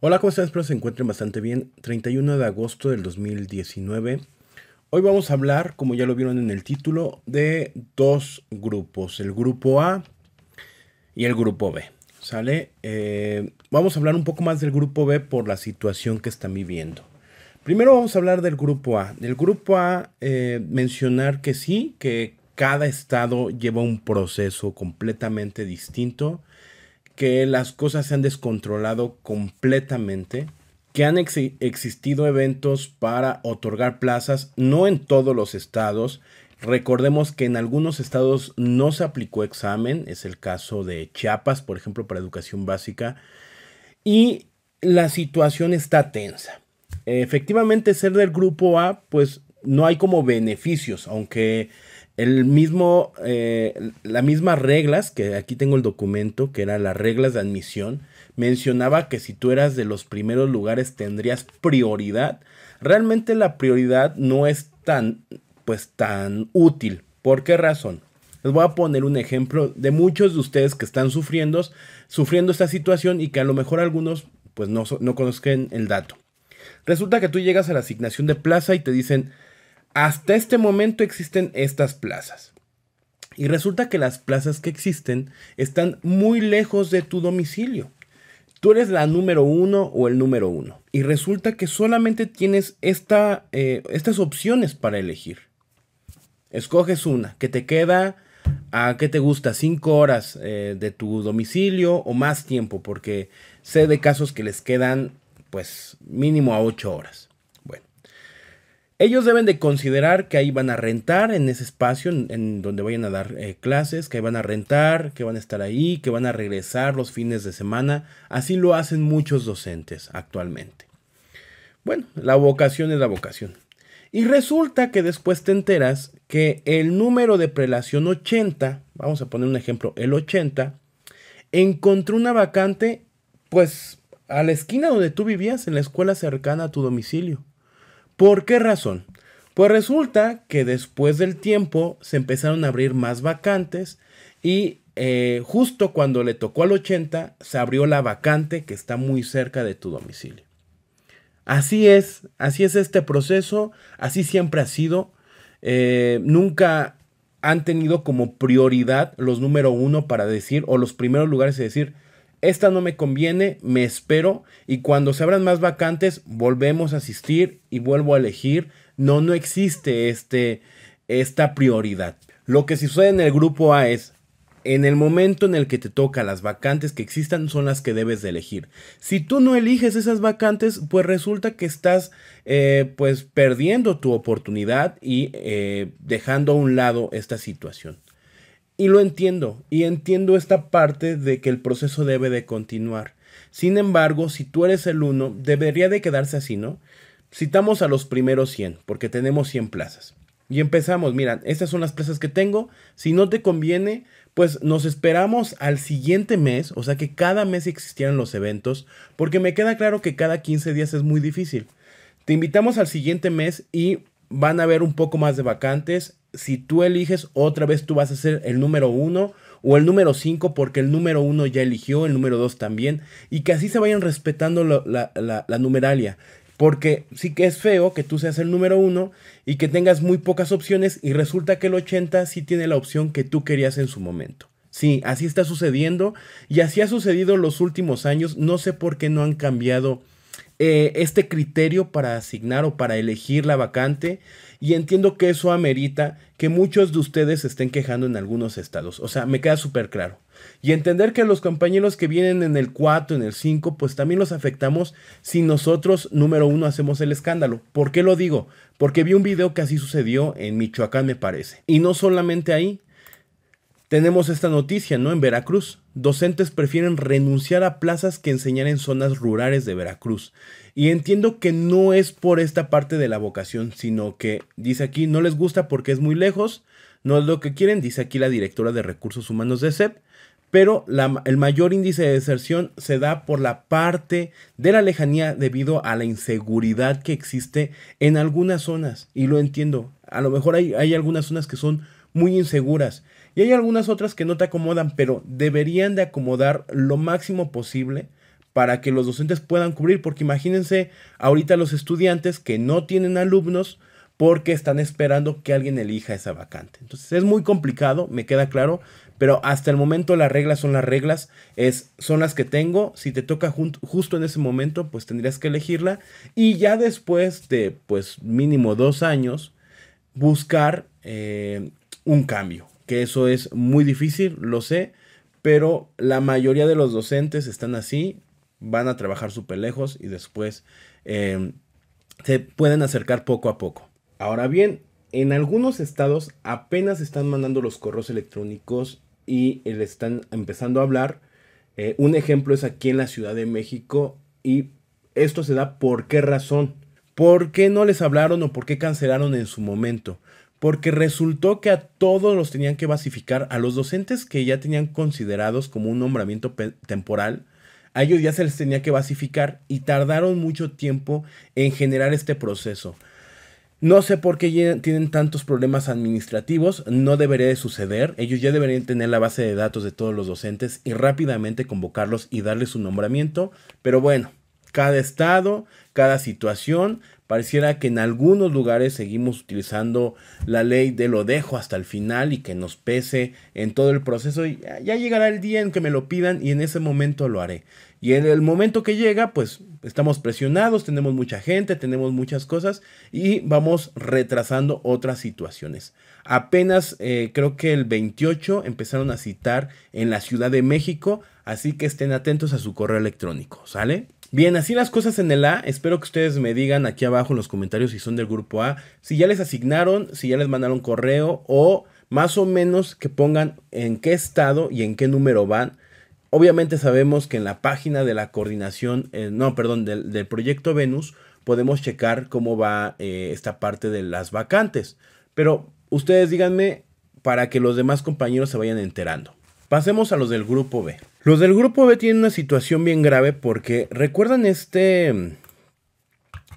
Hola, ¿cómo están? Espero se encuentren bastante bien. 31 de agosto del 2019. Hoy vamos a hablar, como ya lo vieron en el título, de dos grupos, el grupo A y el grupo B. ¿Sale? Eh, vamos a hablar un poco más del grupo B por la situación que están viviendo. Primero vamos a hablar del grupo A. Del grupo A, eh, mencionar que sí, que cada estado lleva un proceso completamente distinto que las cosas se han descontrolado completamente, que han existido eventos para otorgar plazas, no en todos los estados. Recordemos que en algunos estados no se aplicó examen, es el caso de Chiapas, por ejemplo, para educación básica, y la situación está tensa. Efectivamente, ser del grupo A, pues no hay como beneficios, aunque el mismo, eh, las mismas reglas, que aquí tengo el documento, que eran las reglas de admisión, mencionaba que si tú eras de los primeros lugares tendrías prioridad. Realmente la prioridad no es tan, pues, tan útil. ¿Por qué razón? Les voy a poner un ejemplo de muchos de ustedes que están sufriendo, sufriendo esta situación y que a lo mejor algunos pues no, no conozcan el dato. Resulta que tú llegas a la asignación de plaza y te dicen, hasta este momento existen estas plazas. Y resulta que las plazas que existen están muy lejos de tu domicilio. Tú eres la número uno o el número uno. Y resulta que solamente tienes esta, eh, estas opciones para elegir. Escoges una que te queda a que te gusta, cinco horas eh, de tu domicilio o más tiempo, porque sé de casos que les quedan pues mínimo a ocho horas. Ellos deben de considerar que ahí van a rentar en ese espacio en, donde vayan a dar eh, clases, que ahí van a rentar, que van a estar ahí, que van a regresar los fines de semana. Así lo hacen muchos docentes actualmente. Bueno, la vocación es la vocación. Y resulta que después te enteras que el número de prelación 80, vamos a poner un ejemplo, el 80, encontró una vacante pues a la esquina donde tú vivías, en la escuela cercana a tu domicilio. ¿Por qué razón? Pues resulta que después del tiempo se empezaron a abrir más vacantes y eh, justo cuando le tocó al 80 se abrió la vacante que está muy cerca de tu domicilio. Así es, así es este proceso, así siempre ha sido. Eh, nunca han tenido como prioridad los número uno para decir, o los primeros lugares de decir, esta no me conviene, me espero y cuando se abran más vacantes volvemos a asistir y vuelvo a elegir. No, no existe este, esta prioridad. Lo que sucede en el grupo A es, en el momento en el que te toca las vacantes que existan son las que debes de elegir. Si tú no eliges esas vacantes, pues resulta que estás eh, pues perdiendo tu oportunidad y eh, dejando a un lado esta situación. Y lo entiendo, y entiendo esta parte de que el proceso debe de continuar. Sin embargo, si tú eres el uno, debería de quedarse así, ¿no? Citamos a los primeros 100, porque tenemos 100 plazas. Y empezamos, mira, estas son las plazas que tengo. Si no te conviene, pues nos esperamos al siguiente mes, o sea que cada mes existieran los eventos, porque me queda claro que cada 15 días es muy difícil. Te invitamos al siguiente mes y van a haber un poco más de vacantes. Si tú eliges, otra vez tú vas a ser el número uno o el número 5 porque el número 1 ya eligió, el número 2 también, y que así se vayan respetando la, numeralia. Porque sí que es feo que tú seas el número 1 y que tengas muy pocas opciones y resulta que el 80 sí tiene la opción que tú querías en su momento. Sí, así está sucediendo y así ha sucedido los últimos años. No sé por qué no han cambiado eh, este criterio para asignar o para elegir la vacante y entiendo que eso amerita que muchos de ustedes estén quejando en algunos estados. O sea, me queda súper claro. Y entender que los compañeros que vienen en el 4, en el 5, pues también los afectamos si nosotros, número uno, hacemos el escándalo. ¿Por qué lo digo? Porque vi un video que así sucedió en Michoacán, me parece. Y no solamente ahí, tenemos esta noticia, ¿no? En Veracruz, docentes prefieren renunciar a plazas que enseñar en zonas rurales de Veracruz. Y entiendo que no es por esta parte de la vocación, sino que dice aquí no les gusta porque es muy lejos, no es lo que quieren, dice aquí la directora de recursos humanos de CEP, pero el mayor índice de deserción se da por la parte de la lejanía debido a la inseguridad que existe en algunas zonas. Y lo entiendo. A lo mejor hay algunas zonas que son muy inseguras y hay algunas otras que no te acomodan, pero deberían de acomodar lo máximo posible para que los docentes puedan cubrir, porque imagínense ahorita los estudiantes que no tienen alumnos porque están esperando que alguien elija esa vacante. Entonces es muy complicado, me queda claro, pero hasta el momento las reglas son las reglas, es, son las que tengo, si te toca justo en ese momento, pues tendrías que elegirla y ya después de pues mínimo dos años, buscar eh, un cambio, que eso es muy difícil, lo sé, pero la mayoría de los docentes están así, van a trabajar súper lejos y después em, se pueden acercar poco a poco. Ahora bien, en algunos estados apenas están mandando los correos electrónicos y le están empezando a hablar. Eh, un ejemplo es aquí en la Ciudad de México y esto se da por qué razón. ¿Por qué no les hablaron o por qué cancelaron en su momento? porque resultó que a todos los tenían que basificar, a los docentes que ya tenían considerados como un nombramiento temporal, a ellos ya se les tenía que basificar y tardaron mucho tiempo en generar este proceso. No sé por qué tienen tantos problemas administrativos, no debería de suceder, ellos ya deberían tener la base de datos de todos los docentes y rápidamente convocarlos y darles su nombramiento, pero bueno, cada estado, cada situación, Pareciera que en algunos lugares seguimos utilizando la ley de lo dejo hasta el final y que nos pese en todo el proceso. Y ya llegará el día en que me lo pidan y en ese momento lo haré. Y en el momento que llega, pues estamos presionados, tenemos mucha gente, tenemos muchas cosas y vamos retrasando otras situaciones. Apenas eh, creo que el 28 empezaron a citar en la Ciudad de México, así que estén atentos a su correo electrónico, ¿sale? Bien, así las cosas en el A. Espero que ustedes me digan aquí abajo en los comentarios si son del grupo A, si ya les asignaron, si ya les mandaron correo o más o menos que pongan en qué estado y en qué número van. Obviamente sabemos que en la página de la coordinación, eh, no, perdón, del, proyecto Venus, podemos checar cómo va eh, esta parte de las vacantes. Pero ustedes díganme para que los demás compañeros se vayan enterando. Pasemos a los del grupo B. Los del grupo B tienen una situación bien grave porque recuerdan este...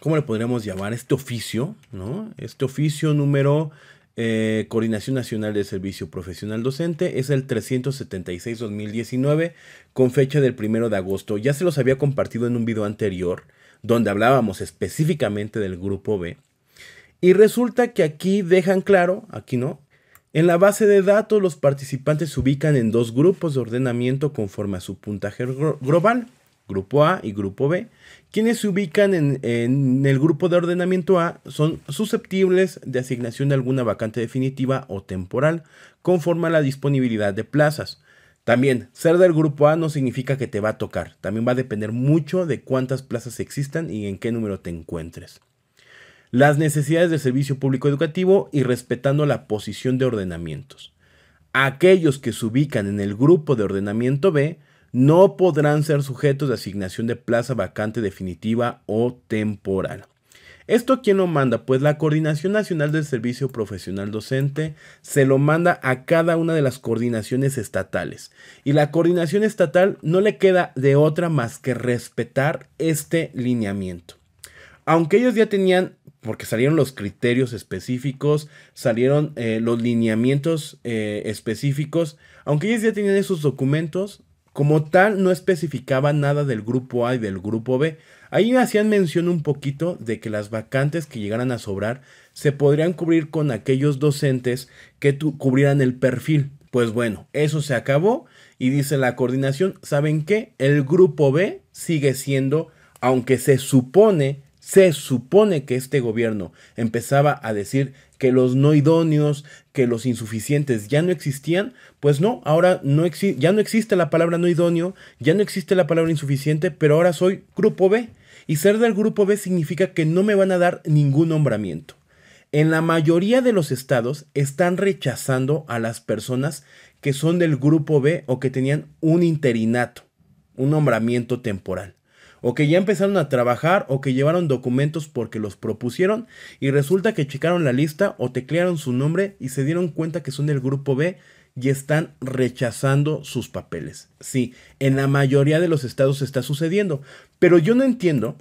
¿Cómo le podríamos llamar? Este oficio, ¿no? Este oficio número eh, Coordinación Nacional de Servicio Profesional Docente es el 376-2019 con fecha del 1 de agosto. Ya se los había compartido en un video anterior donde hablábamos específicamente del grupo B. Y resulta que aquí dejan claro, aquí no, en la base de datos, los participantes se ubican en dos grupos de ordenamiento conforme a su puntaje global, grupo A y grupo B. Quienes se ubican en, el grupo de ordenamiento A son susceptibles de asignación de alguna vacante definitiva o temporal conforme a la disponibilidad de plazas. También, ser del grupo A no significa que te va a tocar, también va a depender mucho de cuántas plazas existan y en qué número te encuentres las necesidades del servicio público educativo y respetando la posición de ordenamientos. Aquellos que se ubican en el grupo de ordenamiento B no podrán ser sujetos de asignación de plaza vacante definitiva o temporal. ¿Esto quién lo manda? Pues la Coordinación Nacional del Servicio Profesional Docente se lo manda a cada una de las coordinaciones estatales. Y la coordinación estatal no le queda de otra más que respetar este lineamiento. Aunque ellos ya tenían porque salieron los criterios específicos, salieron eh, los lineamientos eh, específicos, aunque ellos ya tenían esos documentos, como tal no especificaba nada del grupo A y del grupo B. Ahí hacían mención un poquito de que las vacantes que llegaran a sobrar se podrían cubrir con aquellos docentes que cubrieran el perfil. Pues bueno, eso se acabó y dice la coordinación, ¿saben qué? El grupo B sigue siendo, aunque se supone se supone que este gobierno empezaba a decir que los no idóneos, que los insuficientes ya no existían, pues no, ahora no ya no existe la palabra no idóneo, ya no existe la palabra insuficiente, pero ahora soy grupo B. Y ser del grupo B significa que no me van a dar ningún nombramiento. En la mayoría de los estados están rechazando a las personas que son del grupo B o que tenían un interinato, un nombramiento temporal o que ya empezaron a trabajar o que llevaron documentos porque los propusieron y resulta que checaron la lista o teclearon su nombre y se dieron cuenta que son del grupo B y están rechazando sus papeles. Sí, en la mayoría de los estados está sucediendo, pero yo no entiendo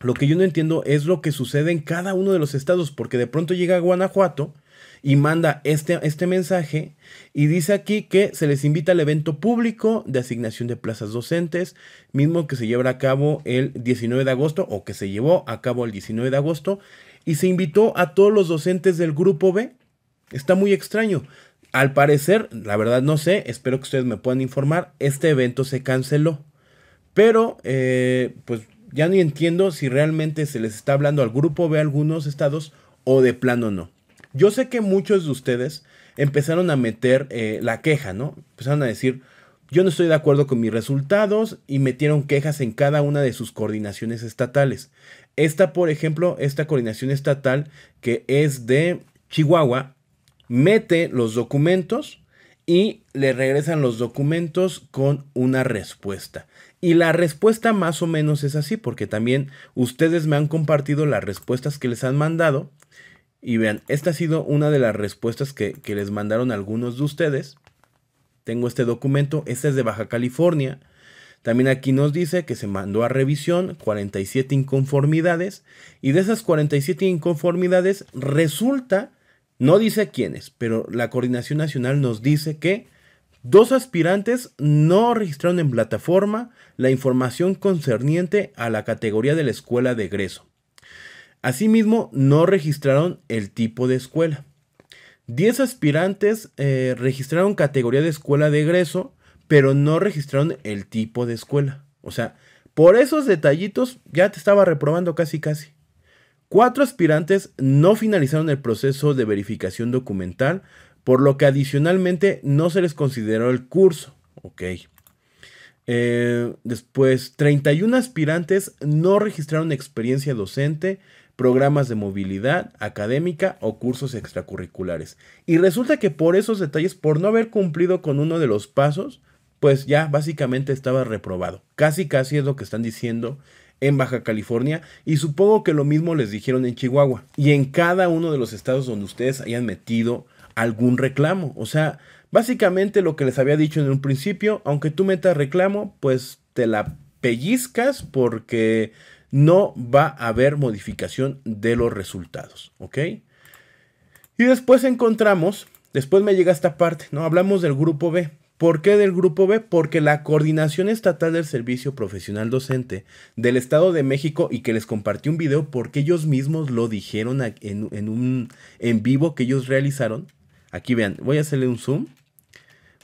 lo que yo no entiendo es lo que sucede en cada uno de los estados, porque de pronto llega a Guanajuato y manda este, este mensaje y dice aquí que se les invita al evento público de asignación de plazas docentes, mismo que se llevará a cabo el 19 de agosto o que se llevó a cabo el 19 de agosto y se invitó a todos los docentes del grupo B. Está muy extraño. Al parecer, la verdad no sé, espero que ustedes me puedan informar, este evento se canceló. Pero, eh, pues ya no entiendo si realmente se les está hablando al grupo B algunos estados o de plano no. Yo sé que muchos de ustedes empezaron a meter eh, la queja, ¿no? Empezaron a decir, yo no estoy de acuerdo con mis resultados y metieron quejas en cada una de sus coordinaciones estatales. Esta, por ejemplo, esta coordinación estatal que es de Chihuahua, mete los documentos y le regresan los documentos con una respuesta. Y la respuesta más o menos es así, porque también ustedes me han compartido las respuestas que les han mandado y vean, esta ha sido una de las respuestas que, les mandaron algunos de ustedes. Tengo este documento, este es de Baja California. También aquí nos dice que se mandó a revisión 47 inconformidades y de esas 47 inconformidades resulta, no dice quiénes, pero la Coordinación Nacional nos dice que dos aspirantes no registraron en plataforma la información concerniente a la categoría de la escuela de egreso. Asimismo, no registraron el tipo de escuela. 10 aspirantes eh, registraron categoría de escuela de egreso, pero no registraron el tipo de escuela. O sea, por esos detallitos ya te estaba reprobando casi casi. Cuatro aspirantes no finalizaron el proceso de verificación documental, por lo que adicionalmente no se les consideró el curso. Ok. Eh, después, 31 aspirantes no registraron experiencia docente, programas de movilidad académica o cursos extracurriculares. Y resulta que por esos detalles, por no haber cumplido con uno de los pasos, pues ya básicamente estaba reprobado. Casi casi es lo que están diciendo en Baja California y supongo que lo mismo les dijeron en Chihuahua y en cada uno de los estados donde ustedes hayan metido algún reclamo. O sea, básicamente lo que les había dicho en un principio, aunque tú metas reclamo, pues te la pellizcas porque no va a haber modificación de los resultados, ¿ok? Y después encontramos, después me llega esta parte, ¿no? Hablamos del grupo B. ¿Por qué del grupo B? Porque la Coordinación Estatal del Servicio Profesional Docente del Estado de México y que les compartí un video porque ellos mismos lo dijeron en, un en vivo que ellos realizaron. Aquí vean, voy a hacerle un zoom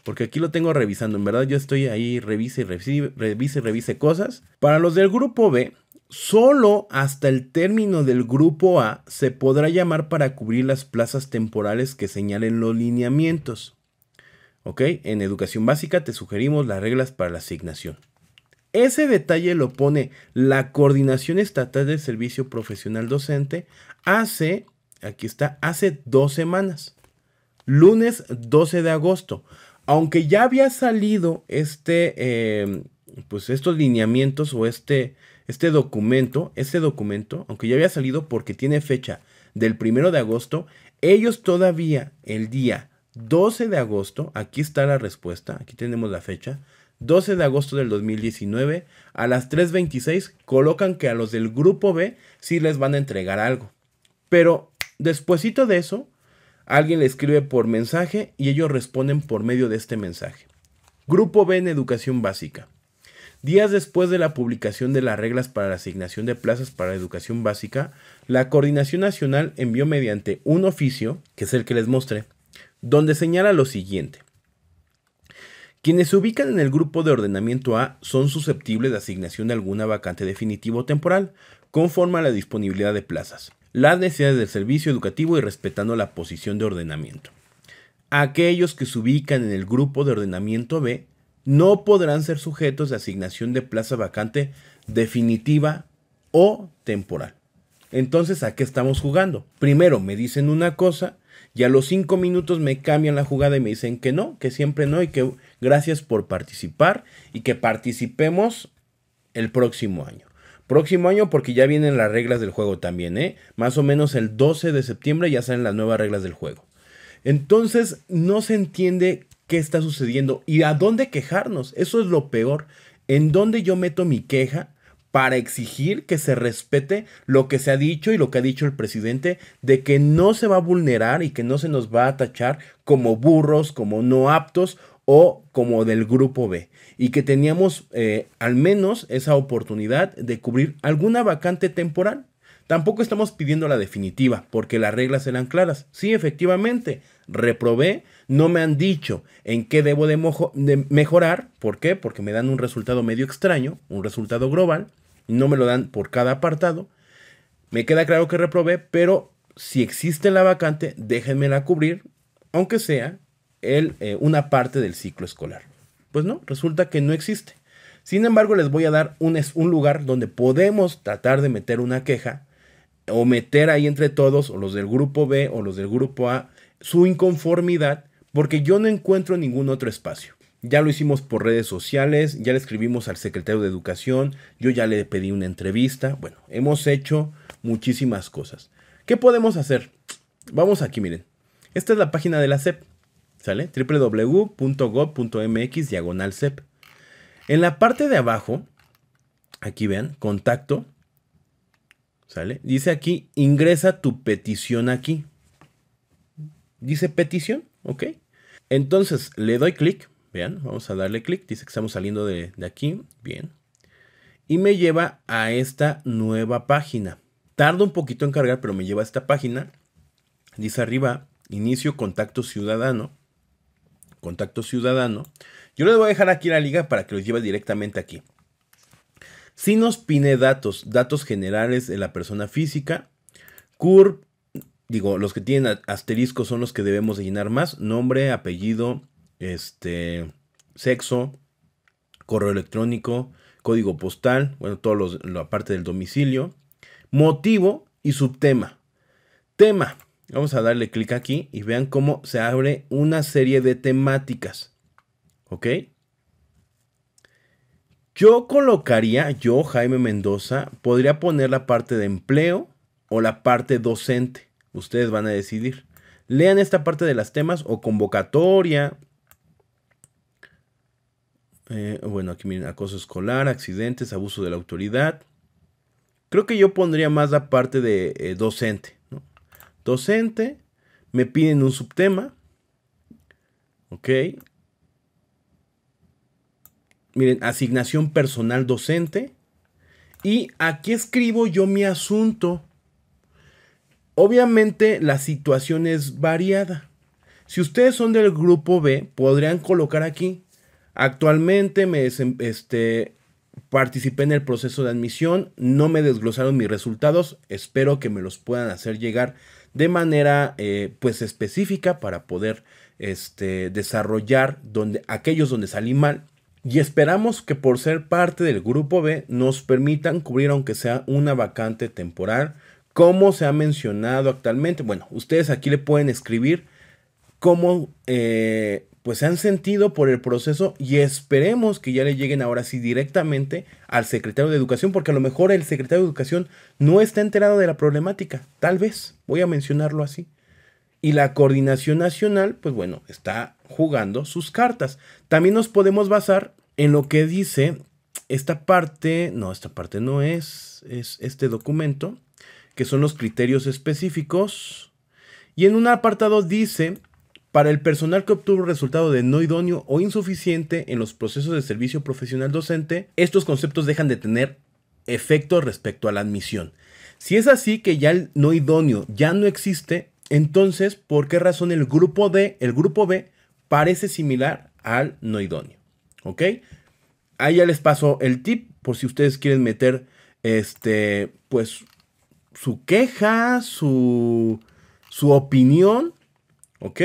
porque aquí lo tengo revisando. En verdad yo estoy ahí, revise, revise, revise, revise cosas. Para los del grupo B, Solo hasta el término del grupo A se podrá llamar para cubrir las plazas temporales que señalen los lineamientos. ¿Ok? En educación básica te sugerimos las reglas para la asignación. Ese detalle lo pone la Coordinación Estatal del Servicio Profesional Docente hace, aquí está, hace dos semanas, lunes 12 de agosto. Aunque ya había salido este, eh, pues estos lineamientos o este, este documento, este documento, aunque ya había salido porque tiene fecha del primero de agosto, ellos todavía el día 12 de agosto, aquí está la respuesta, aquí tenemos la fecha, 12 de agosto del 2019, a las 3.26 colocan que a los del grupo B sí les van a entregar algo. Pero despuesito de eso, alguien le escribe por mensaje y ellos responden por medio de este mensaje. Grupo B en educación básica. Días después de la publicación de las reglas para la asignación de plazas para la educación básica, la Coordinación Nacional envió mediante un oficio, que es el que les mostré, donde señala lo siguiente. Quienes se ubican en el grupo de ordenamiento A son susceptibles de asignación de alguna vacante definitiva o temporal, conforme a la disponibilidad de plazas, las necesidades del servicio educativo y respetando la posición de ordenamiento. Aquellos que se ubican en el grupo de ordenamiento B no podrán ser sujetos de asignación de plaza vacante definitiva o temporal. Entonces, ¿a qué estamos jugando? Primero me dicen una cosa y a los cinco minutos me cambian la jugada y me dicen que no, que siempre no y que gracias por participar y que participemos el próximo año. Próximo año porque ya vienen las reglas del juego también, ¿eh? Más o menos el 12 de septiembre ya salen las nuevas reglas del juego. Entonces no se entiende qué está sucediendo y a dónde quejarnos. Eso es lo peor. ¿En dónde yo meto mi queja? para exigir que se respete lo que se ha dicho y lo que ha dicho el presidente de que no se va a vulnerar y que no se nos va a tachar como burros, como no aptos o como del grupo B. Y que teníamos eh, al menos esa oportunidad de cubrir alguna vacante temporal. Tampoco estamos pidiendo la definitiva, porque las reglas eran claras. Sí, efectivamente, reprobé, no me han dicho en qué debo de, mejorar. ¿Por qué? Porque me dan un resultado medio extraño, un resultado global, no me lo dan por cada apartado. Me queda claro que reprobé, pero si existe la vacante, déjenmela cubrir, aunque sea eh, una parte del ciclo escolar. Pues no, resulta que no existe. Sin embargo, les voy a dar un lugar donde podemos tratar de meter una queja o meter ahí entre todos, o los del grupo B o los del grupo A, su inconformidad, porque yo no encuentro ningún otro espacio. Ya lo hicimos por redes sociales, ya le escribimos al secretario de Educación, yo ya le pedí una entrevista, bueno, hemos hecho muchísimas cosas. ¿Qué podemos hacer? Vamos aquí, miren. Esta es la página de la CEP, ¿sale? www.gov.mx diagonal e En la parte de abajo, aquí vean, contacto, ¿Sale? Dice aquí, ingresa tu petición aquí. Dice petición, ¿ok? Entonces le doy clic, vean, vamos a darle clic, dice que estamos saliendo de, aquí, bien. Y me lleva a esta nueva página. Tarda un poquito en cargar, pero me lleva a esta página. Dice arriba, inicio contacto ciudadano. Contacto ciudadano. Yo les voy a dejar aquí la liga para que los lleve directamente aquí. Si nos pide datos, datos generales de la persona física. CURP, digo, los que tienen asterisco son los que debemos llenar más. Nombre, apellido, este, sexo, correo electrónico, código postal, bueno, todos los, la del domicilio, motivo y subtema. Tema. Vamos a darle clic aquí y vean cómo se abre una serie de temáticas. ¿Ok? Yo colocaría, yo Jaime Mendoza, podría poner la parte de empleo o la parte docente. Ustedes van a decidir. Lean esta parte de las temas o convocatoria. Eh, bueno, aquí miren, acoso escolar, accidentes, abuso de la autoridad. Creo que yo pondría más la parte de eh, docente. Docente, me piden un subtema. Ok, miren, asignación personal docente. Y aquí escribo yo mi asunto. Obviamente la situación es variada. Si ustedes son del grupo B, podrían colocar aquí. Actualmente me este, participé en el proceso de admisión, no me desglosaron mis resultados, espero que me los puedan hacer llegar de manera eh, pues específica para poder este, desarrollar donde, aquellos donde salí mal y esperamos que por ser parte del grupo B nos permitan cubrir aunque sea una vacante temporal, como se ha mencionado actualmente. Bueno, ustedes aquí le pueden escribir cómo eh, pues se han sentido por el proceso y esperemos que ya le lleguen ahora sí directamente al secretario de Educación, porque a lo mejor el secretario de Educación no está enterado de la problemática, tal vez, voy a mencionarlo así. Y la coordinación nacional, pues bueno, está jugando sus cartas. También nos podemos basar en lo que dice esta parte, no, esta parte no es, es este documento, que son los criterios específicos. Y en un apartado dice, para el personal que obtuvo resultado de no idóneo o insuficiente en los procesos de servicio profesional docente, estos conceptos dejan de tener efecto respecto a la admisión. Si es así que ya el no idóneo ya no existe, entonces, ¿por qué razón el grupo D, el grupo B, parece similar al no idóneo. ¿Ok? Ahí ya les paso el tip por si ustedes quieren meter este, pues, su queja, su, su opinión, ¿ok?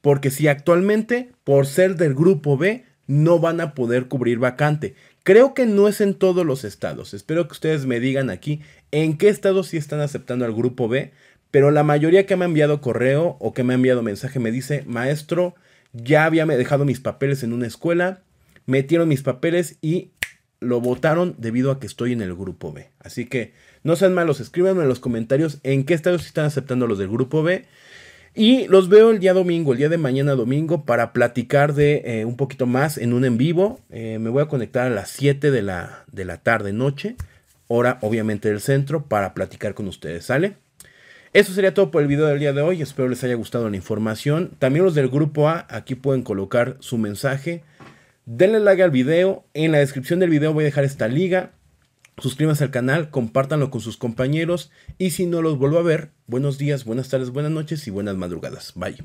Porque si actualmente, por ser del grupo B, no van a poder cubrir vacante. Creo que no es en todos los estados. Espero que ustedes me digan aquí en qué estados sí están aceptando al grupo B. Pero la mayoría que me ha enviado correo o que me ha enviado mensaje me dice, maestro, ya había dejado mis papeles en una escuela, metieron mis papeles y lo votaron debido a que estoy en el grupo B. Así que no sean malos, escríbanme en los comentarios en qué estados están aceptando los del grupo B. Y los veo el día domingo, el día de mañana domingo, para platicar de eh, un poquito más en un en vivo. Eh, me voy a conectar a las 7 de la, de la tarde, noche, hora obviamente del centro, para platicar con ustedes, ¿sale? Eso sería todo por el video del día de hoy. Espero les haya gustado la información. También los del grupo A, aquí pueden colocar su mensaje. Denle like al video. En la descripción del video voy a dejar esta liga. Suscríbanse al canal, compártanlo con sus compañeros y si no los vuelvo a ver, buenos días, buenas tardes, buenas noches y buenas madrugadas. Bye.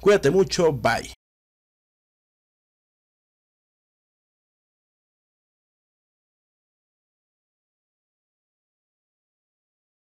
Cuídate mucho, bye.